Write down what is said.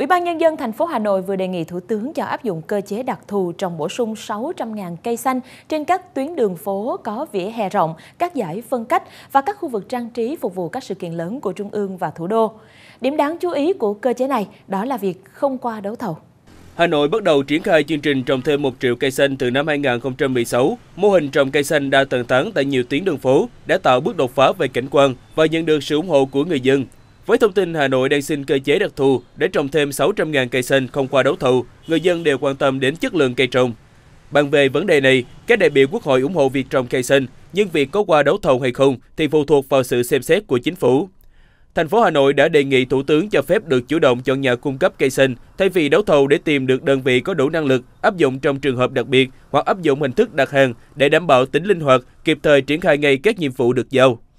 Ủy ban Nhân dân thành phố Hà Nội vừa đề nghị Thủ tướng cho áp dụng cơ chế đặc thù trồng bổ sung 600.000 cây xanh trên các tuyến đường phố có vỉa hè rộng, các giải phân cách và các khu vực trang trí phục vụ các sự kiện lớn của Trung ương và thủ đô. Điểm đáng chú ý của cơ chế này đó là việc không qua đấu thầu. Hà Nội bắt đầu triển khai chương trình trồng thêm 1 triệu cây xanh từ năm 2016. Mô hình trồng cây xanh đa tầng tán tại nhiều tuyến đường phố đã tạo bước đột phá về cảnh quan và nhận được sự ủng hộ của người dân. Với thông tin Hà Nội đang xin cơ chế đặc thù để trồng thêm 600.000 cây xanh không qua đấu thầu, người dân đều quan tâm đến chất lượng cây trồng. Bàn về vấn đề này, các đại biểu Quốc hội ủng hộ việc trồng cây xanh, nhưng việc có qua đấu thầu hay không thì phụ thuộc vào sự xem xét của chính phủ. Thành phố Hà Nội đã đề nghị Thủ tướng cho phép được chủ động chọn nhà cung cấp cây xanh thay vì đấu thầu để tìm được đơn vị có đủ năng lực áp dụng trong trường hợp đặc biệt hoặc áp dụng hình thức đặt hàng để đảm bảo tính linh hoạt, kịp thời triển khai ngay các nhiệm vụ được giao.